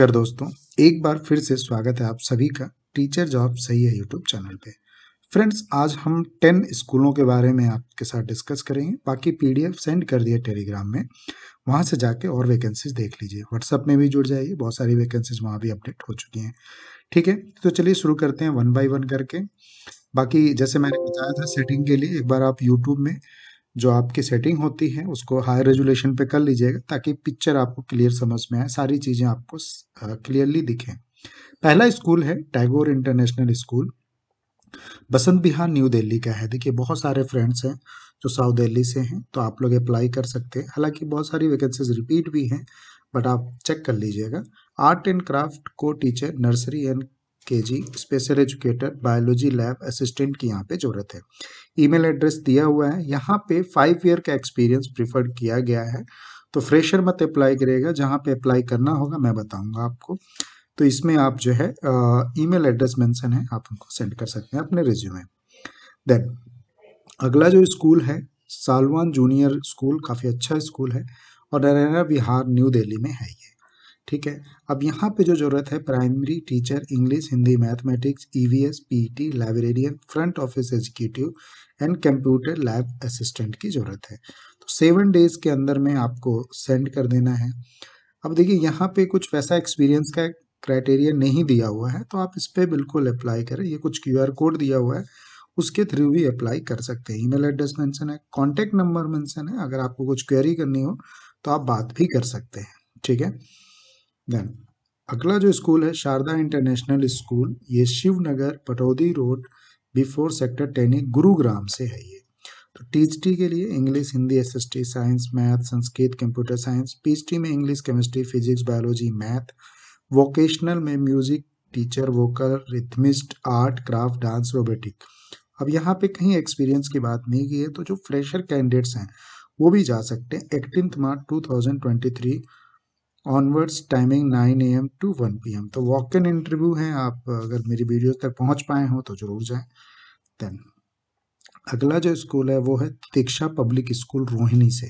नमस्कार दोस्तों एक बार फिर से स्वागत है आप सभी का टीचर जॉब सही है यूट्यूब चैनल पे फ्रेंड्स आज हम टेन स्कूलों के बारे में आपके साथ डिस्कस करेंगे बाकी पीडीएफ सेंड कर दिया टेलीग्राम में वहाँ से जाके और वैकेंसीज देख लीजिए व्हाट्सअप में भी जुड़ जाइए बहुत सारी वैकेंसीज वहाँ भी अपडेट हो चुकी हैं ठीक है तो चलिए शुरू करते हैं वन बाई वन करके बाकी जैसे मैंने बताया था सेटिंग के लिए एक बार आप यूट्यूब में जो आपकी सेटिंग होती है उसको हाई रेजुलेशन पे कर लीजिएगा ताकि पिक्चर आपको क्लियर समझ में आए सारी चीज़ें आपको क्लियरली दिखें पहला स्कूल है Tagore international school Vasant Vihar new Delhi का है देखिए बहुत सारे फ्रेंड्स हैं जो साउथ दिल्ली से हैं तो आप लोग अप्लाई कर सकते हैं हालांकि बहुत सारी वैकेंसीज रिपीट भी हैं बट आप चेक कर लीजिएगा आर्ट एंड क्राफ्ट को teacher nursery and K G special educator biology lab assistant की यहाँ पे ज़रूरत है ईमेल एड्रेस दिया हुआ है यहाँ पे फाइव ईयर का एक्सपीरियंस प्रीफर किया गया है तो फ्रेशर मत अप्लाई करेगा जहाँ पे अप्लाई करना होगा मैं बताऊँगा आपको तो इसमें आप जो है ईमेल एड्रेस मेंशन है आप उनको सेंड कर सकते हैं अपने रिज्यूमे देन अगला जो स्कूल है सालवान जूनियर स्कूल काफ़ी अच्छा स्कूल है और नरेना बिहार न्यू दिल्ली में है ठीक है अब यहाँ पे जो ज़रूरत है primary teacher English Hindi mathematics EVS PT librarian front office executive and computer lab assistant की ज़रूरत है तो सेवन डेज के अंदर में आपको सेंड कर देना है अब देखिए यहाँ पे कुछ वैसा एक्सपीरियंस का क्राइटेरिया नहीं दिया हुआ है तो आप इस पर बिल्कुल अप्लाई करें ये कुछ क्यू कोड दिया हुआ है उसके थ्रू भी अप्लाई कर सकते हैं ईमेल एड्रेस मेंशन है कॉन्टैक्ट नंबर मेंशन है अगर आपको कुछ क्वेरी करनी हो तो आप बात भी कर सकते हैं ठीक है देन अगला जो स्कूल है शारदा इंटरनेशनल स्कूल ये Shiv Nagar Pataudi road before sector ten Gurugram से है ये तो टी के लिए English Hindi S S T science math Sanskrit computer science P में English chemistry physics biology math vocational में music teacher vocal rhythmist art craft dance robotic अब यहाँ पे कहीं एक्सपीरियंस की बात नहीं की है तो जो फ्रेशर कैंडिडेट्स हैं वो भी जा सकते हैं eighteen March 2023 onwards timing 9 AM to 1 AM तो वॉक इन इंटरव्यू हैं आप अगर मेरी वीडियो तक पहुंच पाए हों तो जरूर जाएं देन अगला जो स्कूल है वो है दीक्षा पब्लिक स्कूल रोहिणी से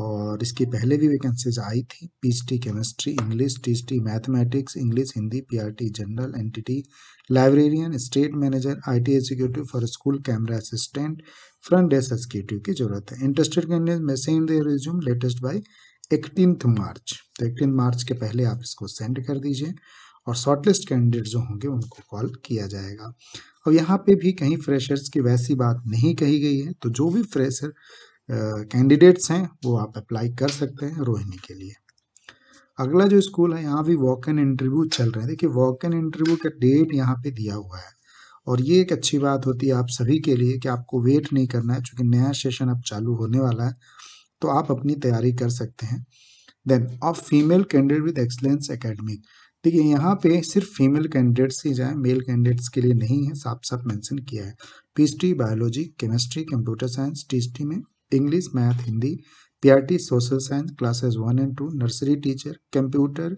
और इसकी पहले भी वैकेंसीज आई थी पीएचडी केमिस्ट्री इंग्लिश टीएचडी mathematics English Hindi PRT general T librarian state manager IT executive for school camera assistant front desk executive की जरूरत है interested candidate message in the resume latest by eighteen March तो eighteen मार्च के पहले आप इसको send कर दीजिए और शॉर्टलिस्ट कैंडिडेट जो होंगे उनको कॉल किया जाएगा और यहाँ पे भी कहीं फ्रेशर्स की वैसी बात नहीं कही गई है तो जो भी फ्रेशर कैंडिडेट्स हैं वो आप अप्लाई कर सकते हैं रोहिणी के लिए अगला जो स्कूल है यहाँ भी वॉक एन इंटरव्यू चल रहे हैं देखिए वॉक एन इंटरव्यू का डेट यहाँ पे दिया हुआ है और ये एक अच्छी बात होती है आप सभी के लिए कि आपको वेट नहीं करना है चूँकि नया सेशन अब चालू होने वाला है तो आप अपनी तैयारी कर सकते हैं then of female candidate with excellence academic देखिए यहाँ पे सिर्फ फीमेल कैंडिडेट्स ही जाए मेल कैंडिडेट्स के लिए नहीं है साफ साफ मैंसन किया है PhD biology chemistry computer science T में English math Hindi T social science classes one and two nursery teacher computer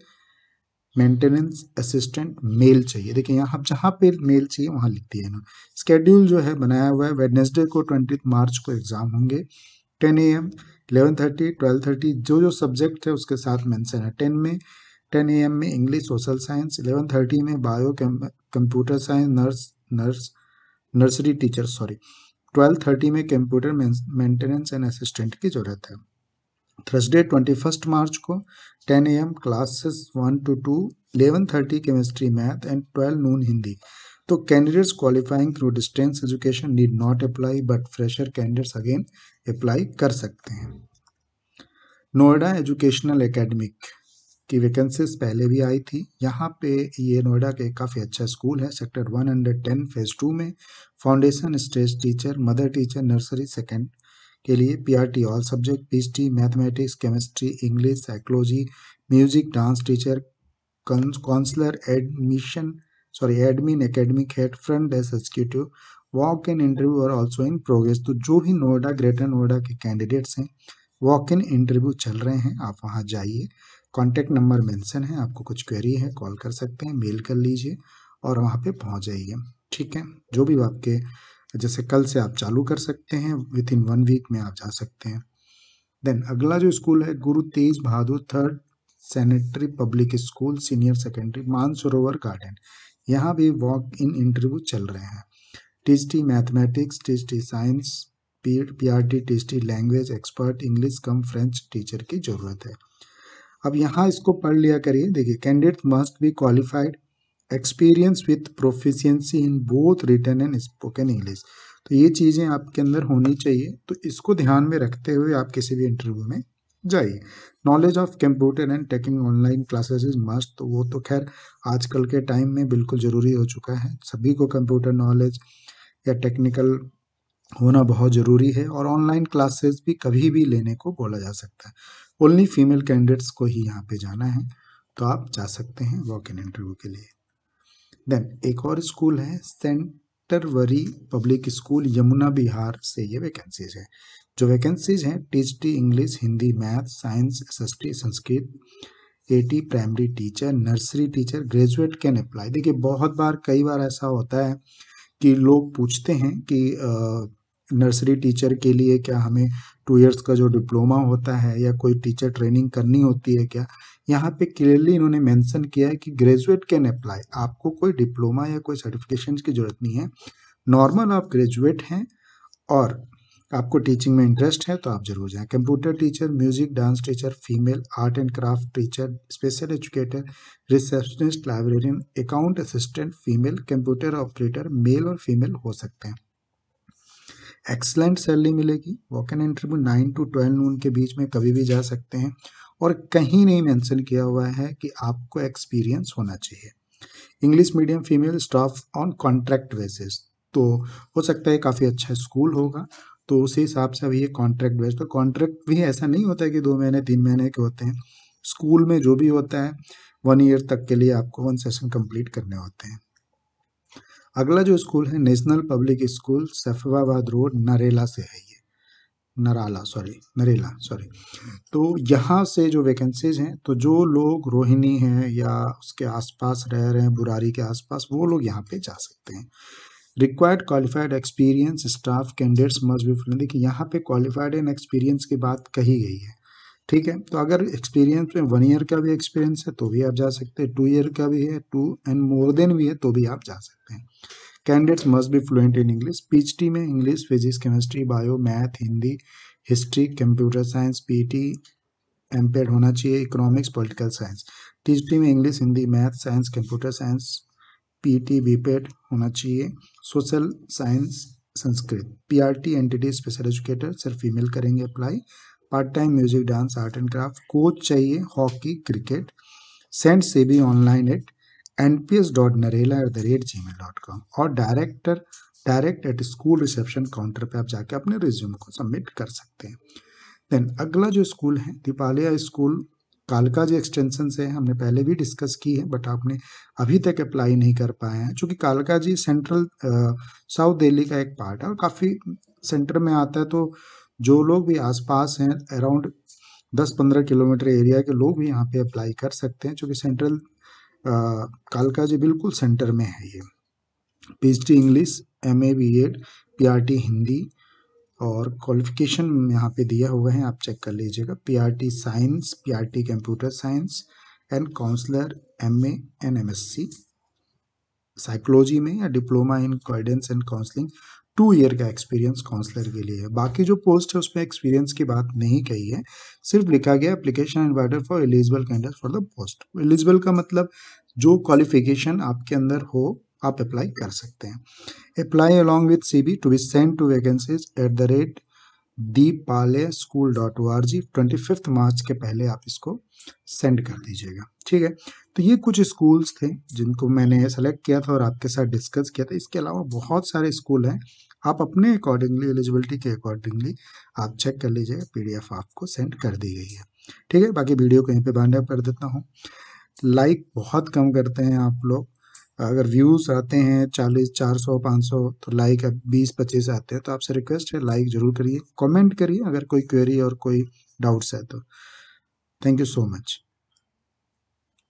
maintenance assistant male चाहिए देखिए यहाँ आप जहाँ पे मेल चाहिए वहाँ लिख दिए ना स्केड्यूल जो है बनाया हुआ है वेडनेसडे को ट्वेंटी मार्च को एग्ज़ाम होंगे ten A M eleven thirty twelve thirty जो जो सब्जेक्ट है उसके साथ मेंशन है टेन में टेन ए में English social science eleven thirty में bio computer science nurse nurse nursery teacher sorry twelve thirty में कंप्यूटर मेंटेनेंस एंड असिस्टेंट की जरूरत है थर्सडे ट्वेंटी फर्स्ट मार्च को ten A M classes one two two eleven thirty chemistry math and twelve noon Hindi तो candidates qualifying through distance education need not apply but fresher candidates again apply कर सकते हैं Noida educational academic की vacancies पहले भी आई थी यहाँ पे ये नोएडा के काफ़ी अच्छा स्कूल है सेक्टर 110 फेज टू में foundation stage teacher mother teacher nursery second के लिए PRT all subject PhD mathematics chemistry English psychology music dance teacher counsellor admission sorry admin academic head front desk executive walk in interview are also in progress तो जो भी Noida greater Noida के candidates हैं walk in interview चल रहे हैं आप वहाँ जाइए कॉन्टैक्ट नंबर मैंसन है आपको कुछ क्वेरी है कॉल कर सकते हैं मेल कर लीजिए और वहाँ पर पहुँच जाइए ठीक है जो भी आपके जैसे कल से आप चालू कर सकते हैं विद इन वन वीक में आप जा सकते हैं देन अगला जो स्कूल है Guru Tegh Bahadur third sanitary public school senior secondary Mansarovar garden यहाँ भी वॉक इन इंटरव्यू चल रहे हैं T mathematics T science P R T T language expert English cum French teacher की ज़रूरत है अब यहाँ इसको पढ़ लिया करिए देखिए candidate must be qualified experience with proficiency in both written and spoken English तो ये चीज़ें आपके अंदर होनी चाहिए तो इसको ध्यान में रखते हुए आप किसी भी इंटरव्यू में जाइए knowledge of computer and taking online classes is must तो वो तो खैर आजकल के टाइम में बिल्कुल ज़रूरी हो चुका है सभी को कंप्यूटर नॉलेज या टेक्निकल होना बहुत ज़रूरी है और ऑनलाइन क्लासेस भी कभी भी लेने को बोला जा सकता है ओनली फीमेल कैंडिडेट्स को ही यहाँ पे जाना है तो आप जा सकते हैं वॉक इन इंटरव्यू के लिए देन एक और स्कूल है centenary public school Yamuna Vihar से ये वैकेंसीज है जो वैकेंसीज हैं T English Hindi math science S Sanskrit AT primary teacher nursery teacher graduate can apply देखिए बहुत बार कई बार ऐसा होता है कि लोग पूछते हैं कि नर्सरी टीचर के लिए क्या हमें टू इयर्स का जो डिप्लोमा होता है या कोई टीचर ट्रेनिंग करनी होती है क्या यहाँ पे क्लियरली इन्होंने मेंशन किया है कि ग्रेजुएट कैन अप्लाई आपको कोई डिप्लोमा या कोई सर्टिफिकेशन की जरूरत नहीं है नॉर्मल आप ग्रेजुएट हैं और आपको टीचिंग में इंटरेस्ट है तो आप जरूर जाएं computer teacher music dance teacher female art and craft teacher special educator receptionist librarian account assistant female computer operator male और फीमेल हो सकते हैं एक्सलेंट सैलरी मिलेगी walk in interview nine to twelve noon के बीच में कभी भी जा सकते हैं और कहीं नहीं मैंसन किया हुआ है कि आपको एक्सपीरियंस होना चाहिए English medium female staff on contract basis तो हो सकता है काफ़ी अच्छा स्कूल होगा तो उस हिसाब से अभी ये कॉन्ट्रैक्ट बेस्ड तो कॉन्ट्रैक्ट भी ऐसा नहीं होता है कि दो महीने तीन महीने के होते हैं स्कूल में जो भी होता है वन ईयर तक के लिए आपको वन सेशन कंप्लीट करने होते हैं अगला जो स्कूल है national public school Safiabad road Narela से है ये नराला सॉरी नरेला सॉरी तो यहाँ से जो वैकेंसीज हैं तो जो लोग रोहिणी हैं या उसके आसपास रह रहे हैं बुरारी के आसपास वो लोग यहाँ पे जा सकते हैं required qualified experience staff candidates must be full देखिए यहाँ पे क्वालिफाइड एंड एक्सपीरियंस की बात कही गई है ठीक है तो अगर एक्सपीरियंस में वन ईयर का भी एक्सपीरियंस है तो भी आप जा सकते हैं टू ईयर का भी है टू एंड मोर देन भी है तो भी आप जा सकते हैं candidates must be fluent in English P में English physics chemistry bio math Hindi history computer science PT M होना चाहिए इकोनॉमिक्स पॉलिटिकल साइंस पी में English Hindi math science computer science PT BPEd e होना चाहिए social science Sanskrit PRT NTT special educator सिर्फ female करेंगे apply part time music dance art and craft coach चाहिए hockey cricket send से भी online at N P S dot Narela at the rate G mail dot com और director direct at school reception counter पर आप जाके अपने resume को submit कर सकते हैं देन अगला जो स्कूल है दीपालिया स्कूल कालका जो एक्सटेंशन है हमने पहले भी डिस्कस की है बट आपने अभी तक अप्लाई नहीं कर पाए हैं चूँकि कालका जी सेंट्रल साउथ दिल्ली का एक पार्ट है और काफ़ी सेंटर में आता है तो जो लोग भी आसपास हैं अराउंड 10-15 किलोमीटर एरिया के लोग भी यहाँ पे अप्लाई कर सकते हैं चूँकि सेंट्रल कालका जी बिल्कुल सेंटर में है ये P English M A B Ed P Hindi और क्वालिफिकेशन यहाँ पे दिया हुआ है आप चेक कर लीजिएगा PRT science PRT computer science and counsellor MA and MSc psychology में या diploma in guidance and counselling two year का एक्सपीरियंस काउंसलर के लिए है बाकी जो पोस्ट है उसमें एक्सपीरियंस की बात नहीं कही है सिर्फ लिखा गया application invited for eligible candidate for the post eligible का मतलब जो क्वालिफिकेशन आपके अंदर हो आप अप्लाई कर सकते हैं apply along with C V to be send to vacancies at the rate deep pale school dot O R G twenty fifth March के पहले आप इसको सेंड कर दीजिएगा ठीक है तो ये कुछ स्कूल्स थे जिनको मैंने सेलेक्ट किया था और आपके साथ डिस्कस किया था इसके अलावा बहुत सारे स्कूल हैं आप अपने अकॉर्डिंगली एलिजिबिलिटी के अकॉर्डिंगली आप चेक कर लीजिएगा पीडीएफ आपको सेंड कर दी गई है ठीक है बाकी वीडियो कहीं पे बांधा कर देता हूँ लाइक बहुत कम करते हैं आप लोग अगर व्यूज़ आते हैं चालीस चार सौ पाँच सौ तो लाइक बीस पच्चीस आते हैं तो आपसे रिक्वेस्ट है लाइक ज़रूर करिए कमेंट करिए अगर कोई क्वेरी और कोई डाउट्स है तो थैंक यू सो मच